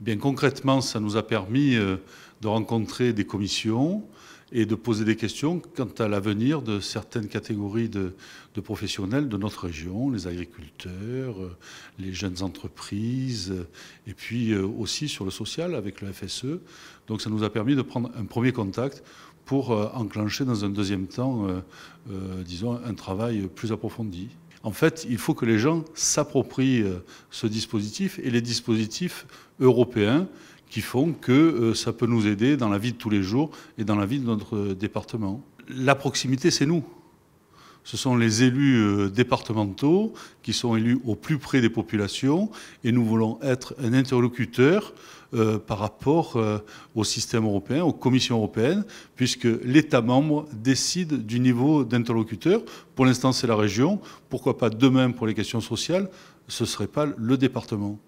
Eh bien, concrètement, ça nous a permis euh, de rencontrer des commissions et de poser des questions quant à l'avenir de certaines catégories de, professionnels de notre région, les agriculteurs, euh, les jeunes entreprises, euh, et puis aussi sur le social avec le FSE. Donc ça nous a permis de prendre un premier contact pour enclencher dans un deuxième temps, disons, un travail plus approfondi. En fait, il faut que les gens s'approprient euh, ce dispositif et les dispositifs européens qui font que euh, ça peut nous aider dans la vie de tous les jours et dans la vie de notre euh, département. La proximité, c'est nous ce sont les élus euh, départementaux qui sont élus au plus près des populations et nous voulons être un interlocuteur euh, par rapport euh, au système européen, aux commissions européennes, puisque l'État membre décide du niveau d'interlocuteur. Pour l'instant, c'est la région. Pourquoi pas demain pour les questions sociales Ce ne serait pas le département.